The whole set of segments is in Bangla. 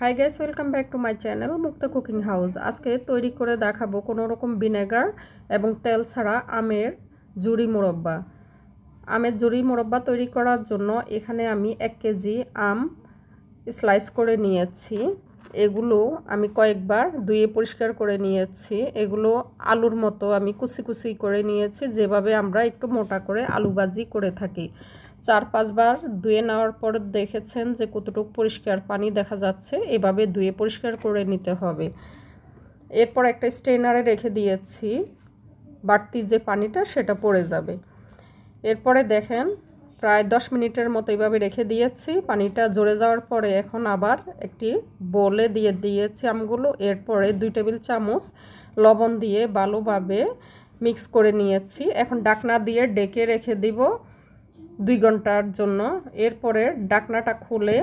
high guys welcome back to my channel Mukta cooking house আজকে তৈরি করে দেখাবো কোনো রকম ভিনেগার এবং তেল ছাড়া আমের জুড়ি মোরব্বা আমের জুড়ি মোরব্বা তৈরি করার জন্য এখানে আমি এক কেজি আম স্লাইস করে নিয়েছি এগুলো আমি কয়েকবার ধুয়ে পরিষ্কার করে নিয়েছি এগুলো আলুর মতো আমি কুচি কুচি করে নিয়েছি যেভাবে আমরা একটু মোটা করে আলু ভাজি করে থাকি চার পাঁচবার ধুয়ে নেওয়ার পর দেখেছেন যে কতটুকু পরিষ্কার পানি দেখা যাচ্ছে এভাবে ধুয়ে পরিষ্কার করে নিতে হবে এরপর একটা স্ট্রেনারে রেখে দিয়েছি বাড়তি যে পানিটা সেটা পড়ে যাবে এরপরে দেখেন প্রায় দশ মিনিটের মতো এইভাবে রেখে দিয়েছি পানিটা জোরে যাওয়ার পরে এখন আবার একটি বলে দিয়ে দিয়েছি আমগুলো এরপরে দুই টেবিল চামচ লবণ দিয়ে ভালোভাবে মিক্স করে নিয়েছি এখন ডাকনা দিয়ে ডেকে রেখে দিব দুই ঘন্টার জন্য এরপরে ডাকনাটা খুলে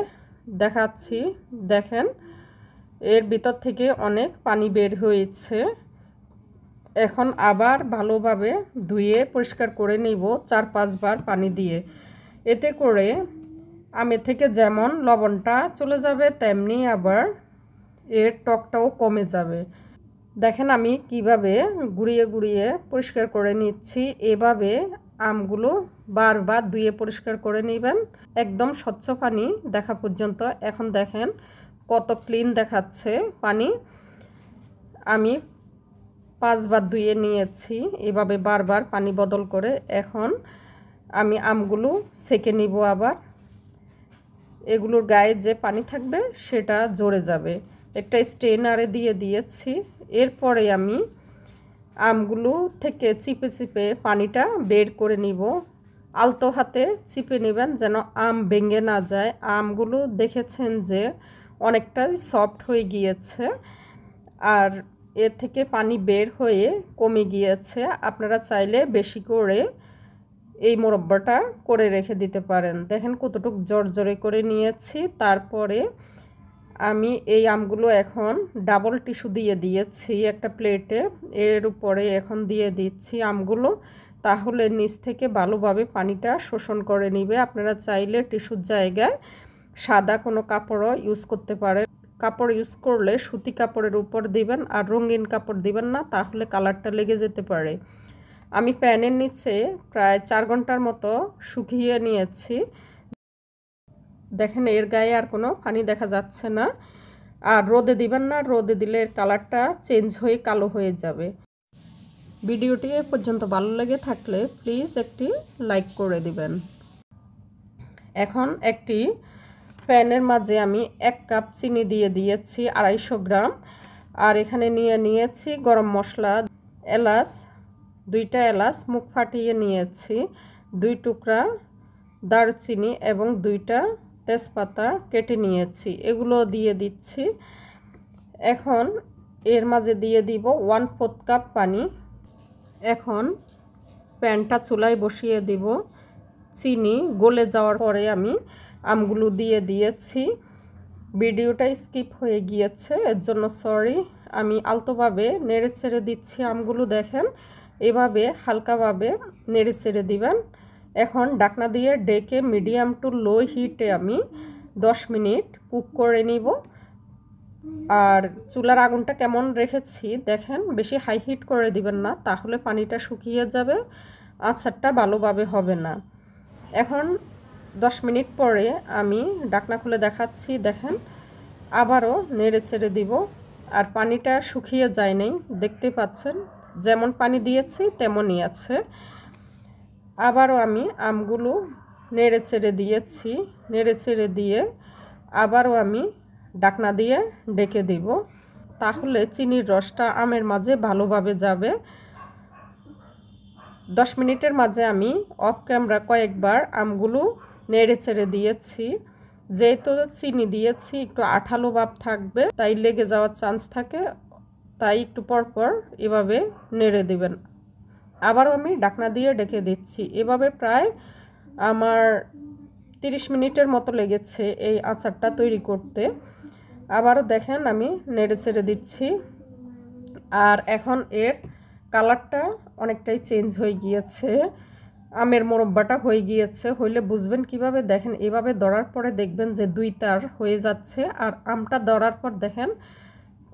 দেখাচ্ছি দেখেন এর ভিতর থেকে অনেক পানি বের হয়েছে এখন আবার ভালোভাবে ধুয়ে পরিষ্কার করে নিব চার পাঁচবার পানি দিয়ে এতে করে আমের থেকে যেমন লবণটা চলে যাবে তেমনি আবার এর টকটাও কমে যাবে দেখেন আমি কিভাবে গুড়িয়ে গুড়িয়ে পরিষ্কার করে নিচ্ছি এভাবে আমগুলো বারবার ধুয়ে পরিষ্কার করে নেবেন একদম স্বচ্ছ পানি দেখা পর্যন্ত এখন দেখেন কত ক্লিন দেখাচ্ছে পানি আমি পাঁচবার ধুয়ে নিয়েছি এভাবে বারবার পানি বদল করে এখন আমি আমগুলো সেকে নিব আবার এগুলোর গায়ে যে পানি থাকবে সেটা জোরে যাবে একটা স্ট্রেনারে দিয়ে দিয়েছি এরপরে আমি আমগুলো থেকে চিপে চিপে পানিটা বের করে নিব আলতো হাতে চিপে নেবেন যেন আম ভেঙে না যায় আমগুলো দেখেছেন যে অনেকটাই সফট হয়ে গিয়েছে আর এর থেকে পানি বের হয়ে কমে গিয়েছে আপনারা চাইলে বেশি করে এই মোরব্বাটা করে রেখে দিতে পারেন দেখেন কতটুক জর্জরে করে নিয়েছি তারপরে আমি এই আমগুলো এখন ডাবল টিস্যু দিয়ে দিয়েছি একটা প্লেটে এর উপরে এখন দিয়ে দিচ্ছি আমগুলো তাহলে নিচ থেকে ভালোভাবে পানিটা শোষণ করে নিবে আপনারা চাইলে টিস্যুর জায়গায় সাদা কোনো কাপড়ও ইউজ করতে পারেন কাপড় ইউজ করলে সুতি কাপড়ের উপর দিবেন আর রঙিন কাপড় দিবেন না তাহলে কালারটা লেগে যেতে পারে আমি প্যানের নিচে প্রায় চার ঘন্টার মতো শুকিয়ে নিয়েছি দেখেন এর গায়ে আর কোনো পানি দেখা যাচ্ছে না আর রোদে দিবেন না রোদে দিলে এর কালারটা চেঞ্জ হয়ে কালো হয়ে যাবে ভিডিওটি এ পর্যন্ত ভালো লেগে থাকলে প্লিজ একটি লাইক করে দিবেন এখন একটি প্যানের মাঝে আমি এক কাপ চিনি দিয়ে দিয়েছি আড়াইশো গ্রাম আর এখানে নিয়ে নিয়েছি গরম মশলা এলাচ দুইটা এলাচ মুখ ফাটিয়ে নিয়েছি দুই টুকরা দারচিনি এবং দুইটা তেজপাতা কেটে নিয়েছি এগুলো দিয়ে দিচ্ছি এখন এর মাঝে দিয়ে দিব ওয়ান ফোর্থ কাপ পানি এখন প্যানটা চুলায় বসিয়ে দিব চিনি গলে যাওয়ার পরে আমি আমগুলো দিয়ে দিয়েছি ভিডিওটা স্কিপ হয়ে গিয়েছে এর জন্য সরি আমি আলতোভাবে নেড়ে ছেড়ে দিচ্ছি আমগুলো দেখেন এভাবে হালকাভাবে নেড়ে ছেড়ে দিবেন এখন ডাকনা দিয়ে ডেকে মিডিয়াম টু লো হিটে আমি 10 মিনিট কুক করে নিব আর চুলার আগুনটা কেমন রেখেছি দেখেন বেশি হাই হিট করে দিবেন না তাহলে পানিটা শুকিয়ে যাবে আচারটা ভালোভাবে হবে না এখন 10 মিনিট পরে আমি ডাকনা খুলে দেখাচ্ছি দেখেন আবারও নেড়ে ছেড়ে দিব আর পানিটা শুকিয়ে যায় নাই দেখতে পাচ্ছেন যেমন পানি দিয়েছি তেমনই আছে আবারও আমি আমগুলো নেড়ে ছেড়ে দিয়েছি নেড়ে ছেড়ে দিয়ে আবারও আমি ডাকনা দিয়ে ডেকে দিব তাহলে চিনির রসটা আমের মাঝে ভালোভাবে যাবে দশ মিনিটের মাঝে আমি অফ ক্যামেরা কয়েকবার আমগুলো নেড়ে ছেড়ে দিয়েছি যেহেতু চিনি দিয়েছি একটু আঠালো ভাব থাকবে তাই লেগে যাওয়ার চান্স থাকে তাই একটু পর পর এভাবে নেড়ে দেবেন আবারও আমি ডাকনা দিয়ে ডেকে দিচ্ছি এভাবে প্রায় আমার তিরিশ মিনিটের মতো লেগেছে এই আচারটা তৈরি করতে আবারও দেখেন আমি নেড়ে চেড়ে দিচ্ছি আর এখন এর কালারটা অনেকটাই চেঞ্জ হয়ে গিয়েছে আমের মোরব্বাটা হয়ে গিয়েছে হইলে বুঝবেন কিভাবে দেখেন এভাবে দরার পরে দেখবেন যে দুই তার হয়ে যাচ্ছে আর আমটা দরার পর দেখেন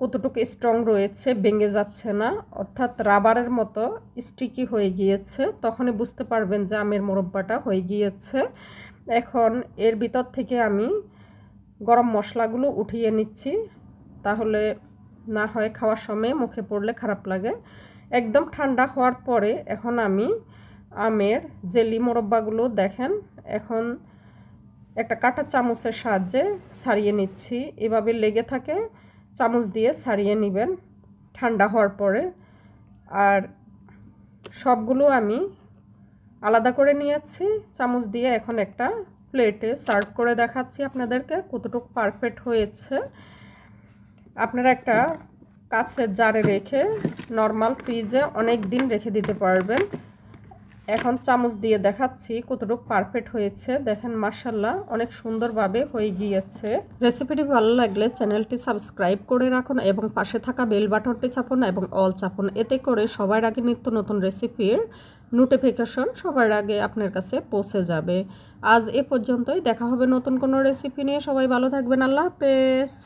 কতটুকু স্ট্রং রয়েছে ভেঙে যাচ্ছে না অর্থাৎ রাবারের মতো স্টিকি হয়ে গিয়েছে তখনই বুঝতে পারবেন যে আমের মোরব্বাটা হয়ে গিয়েছে এখন এর ভিতর থেকে আমি গরম মশলাগুলো উঠিয়ে নিচ্ছি তাহলে না হয় খাওয়ার সময় মুখে পড়লে খারাপ লাগে একদম ঠান্ডা হওয়ার পরে এখন আমি আমের জেলি মোরব্বাগুলো দেখেন এখন একটা কাটা চামচের সাহায্যে ছাড়িয়ে নিচ্ছি এভাবে লেগে থাকে চামচ দিয়ে ছাড়িয়ে নেবেন ঠান্ডা হওয়ার পরে আর সবগুলো আমি আলাদা করে নিয়েছি চামচ দিয়ে এখন একটা প্লেটে সার্ভ করে দেখাচ্ছি আপনাদেরকে কতটুক পারফেক্ট হয়েছে আপনারা একটা কাছের জারে রেখে নর্মাল ফ্রিজে অনেক দিন রেখে দিতে পারবেন এখন চামচ দিয়ে দেখাচ্ছি কতটুকু পারফেক্ট হয়েছে দেখেন মার্শাল্লাহ অনেক সুন্দরভাবে হয়ে গিয়েছে রেসিপিটি ভালো লাগলে চ্যানেলটি সাবস্ক্রাইব করে রাখুন এবং পাশে থাকা বেল বাটনটি চাপুন এবং অল চাপুন এতে করে সবার আগে নিত্য নতুন রেসিপির নোটিফিকেশন সবার আগে আপনার কাছে পৌঁছে যাবে আজ এ পর্যন্তই দেখা হবে নতুন কোনো রেসিপি নিয়ে সবাই ভালো থাকবেন আল্লাহ হাফেজ